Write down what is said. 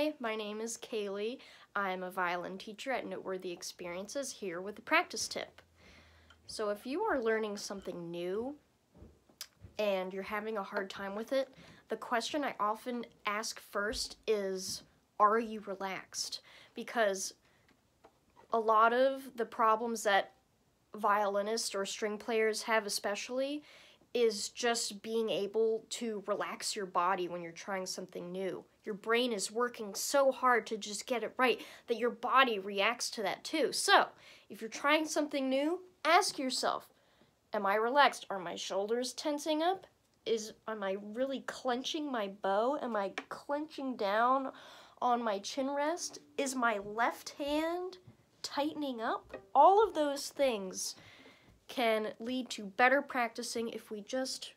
Hi, my name is Kaylee. I'm a violin teacher at Noteworthy Experiences here with a practice tip. So if you are learning something new and you're having a hard time with it, the question I often ask first is, are you relaxed? Because a lot of the problems that violinists or string players have especially is just being able to relax your body when you're trying something new. Your brain is working so hard to just get it right that your body reacts to that too. So, if you're trying something new, ask yourself, am I relaxed? Are my shoulders tensing up? Is am I really clenching my bow? Am I clenching down on my chin rest? Is my left hand tightening up? All of those things can lead to better practicing if we just